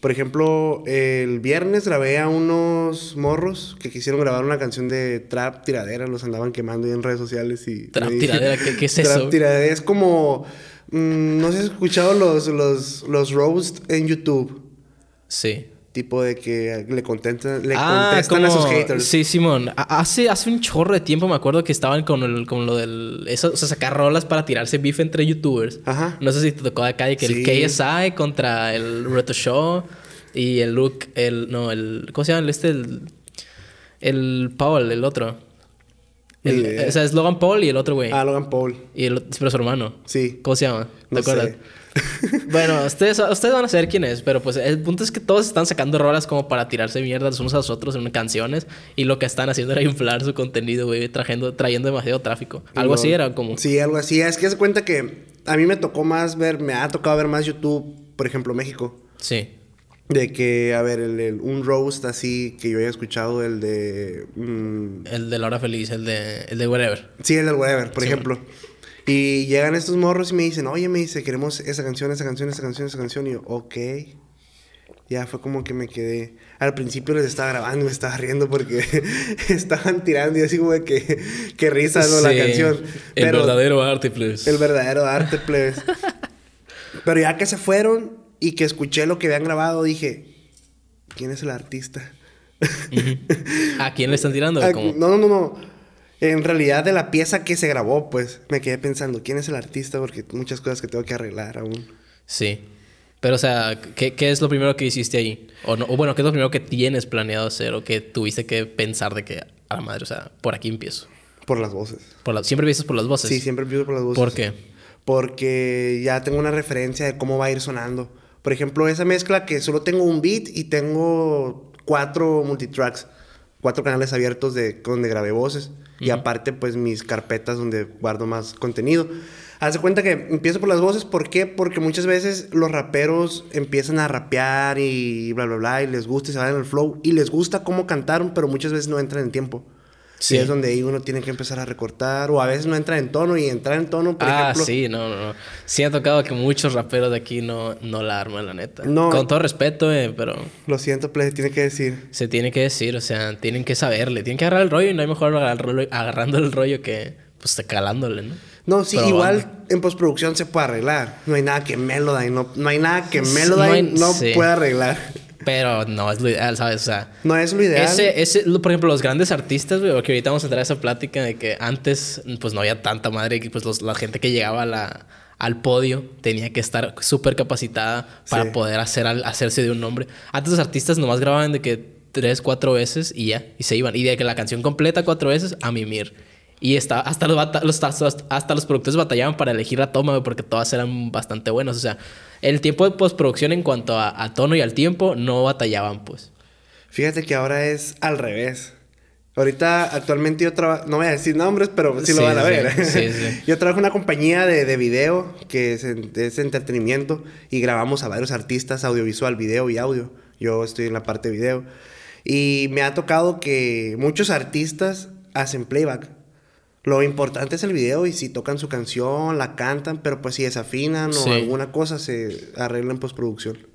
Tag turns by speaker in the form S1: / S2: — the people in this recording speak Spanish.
S1: Por ejemplo, el viernes grabé a unos morros que quisieron grabar una canción de Trap Tiradera, los andaban quemando en redes sociales y... Trap Tiradera, ¿qué, es eso? Trap Tiradera es como... Mm, no sé si has escuchado los, los, los roasts en YouTube. Sí. Tipo de que le ah, contestan, le a sus haters. Sí,
S2: Simón. Hace, hace un chorro de tiempo me acuerdo que estaban con, el, con lo del... Eso, o sea, sacar rolas para tirarse beef entre youtubers. Ajá. No sé si te tocó acá de que el KSI contra el Reto Show y el Luke... El, no, el... ¿Cómo se llama? Este, el... El Paul, el otro. O sea, es Logan Paul y el otro güey. Ah, Logan Paul. Y el, pero su hermano. Sí. ¿Cómo se llama? ¿Te acuerdas? bueno, ustedes, van a saber quién es, pero pues el punto es que todos están sacando rolas como para tirarse mierda los unos a los otros en canciones y lo que están haciendo era inflar su contenido, güey, trayendo, trayendo demasiado tráfico. Algo así era como. Sí,
S1: algo así. Es que se cuenta que a mí me tocó más ver, me ha tocado ver más YouTube, por ejemplo, México. Sí. De que, a ver, un roast así que yo haya escuchado, el de. Mm,
S2: el de Laura Feliz, el de, el de Whatever. Sí, el de Whatever, por ejemplo.
S1: Y llegan estos morros y me dicen, oye, me dice, queremos esa canción, esa canción, esa canción, esa canción. Y yo, ok. Ya fue como que me quedé. Al principio les estaba grabando, me estaba riendo porque estaban tirando y así como que, que risa, ¿no? la canción. Pues. el verdadero
S2: arte, plebes. El
S1: verdadero arte, plebes. Pero ya que se fueron y que escuché lo que habían grabado, dije, ¿quién es el artista?
S2: ¿A quién le están tirando? no,
S1: no, no, no en realidad de la pieza que se grabó, pues me quedé pensando, ¿quién es el artista? Porque muchas cosas que tengo que arreglar aún.
S2: Sí. Pero, o sea, ¿qué, es lo primero que hiciste ahí? O, bueno, ¿qué es lo primero que tienes planeado hacer o que tuviste que pensar de que, a la madre, o sea, por aquí empiezo? Por las voces. Por ¿Siempre empiezas por las voces? Sí, siempre
S1: empiezo por las voces. ¿Por qué? Porque ya tengo una referencia de cómo va a ir sonando. Por ejemplo, esa mezcla que solo tengo un beat y tengo cuatro multitracks cuatro canales abiertos de donde grabé voces y aparte pues mis carpetas donde guardo más contenido. Haz cuenta que empiezo por las voces, ¿por qué? Porque muchas veces los raperos empiezan a rapear y bla bla bla y les gusta y se van al flow y les gusta cómo cantaron, pero muchas veces no entran en tiempo. Sí. Y es donde ahí uno tiene que empezar a recortar. O a veces no entra en tono y entrar en tono, por ah, sí,
S2: no, no, no. Sí ha tocado que muchos raperos de aquí no, no la arman, la neta. No. Con todo respeto, eh, pero... Lo siento, pero se tiene que decir. Se tiene que decir, o sea, tienen que saberle. Tienen que agarrar el rollo y no hay mejor agarrando el rollo que, pues, calándole, ¿no?
S1: No, sí, igual en postproducción se puede arreglar. No hay nada que Melodyne no, no hay nada que Melodyne no, no pueda
S2: arreglar pero no es lo ideal, ¿sabes? O sea, no es lo ideal. Ese, ese, por ejemplo, los grandes artistas, güey, que ahorita vamos a entrar a esa plática de que antes, pues no había tanta madre, y pues los, la gente que llegaba a la, al podio tenía que estar súper capacitada para poder hacer, hacerse de un nombre. Antes los artistas nomás grababan de que tres, cuatro veces y ya, y se iban. Y de que la canción completa cuatro veces, a mimir. Y está, hasta, los hasta los productores batallaban para elegir la toma, porque todas eran bastante buenas. O sea, el tiempo de postproducción en cuanto a, tono y al tiempo no batallaban, pues. Fíjate que ahora es al revés.
S1: Ahorita, actualmente yo trabajo, no voy a decir nombres, pero sí, lo van a ver. yo trabajo en una compañía de, de video que es, es, entretenimiento y grabamos a varios artistas audiovisual, video y audio. Yo estoy en la parte de video. Y me ha tocado que muchos artistas hacen playback. Lo importante es el video y si tocan su canción, la cantan, pero pues si desafinan o alguna cosa se arregla en postproducción.